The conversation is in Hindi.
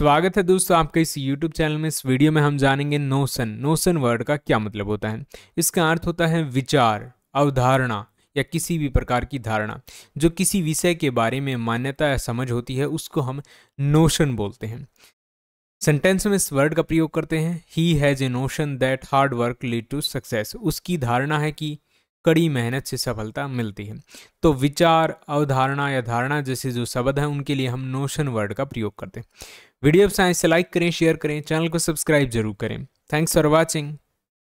स्वागत है दोस्तों आपके इस YouTube चैनल में इस वीडियो में हम जानेंगे नोशन नोशन वर्ड का क्या मतलब होता है इसका अर्थ होता है विचार अवधारणा या किसी भी प्रकार की धारणा जो किसी विषय के बारे में मान्यता या समझ होती है उसको हम नोशन बोलते हैं सेंटेंस में इस वर्ड का प्रयोग करते हैं he has a notion that hard work lead to success उसकी धारणा है कि कड़ी मेहनत से सफलता मिलती है तो विचार अवधारणा या धारणा जैसे जो शब्द हैं उनके लिए हम नोशन वर्ड का प्रयोग करते हैं वीडियो साइंस से लाइक करें शेयर करें चैनल को सब्सक्राइब जरूर करें थैंक्स फॉर वॉचिंग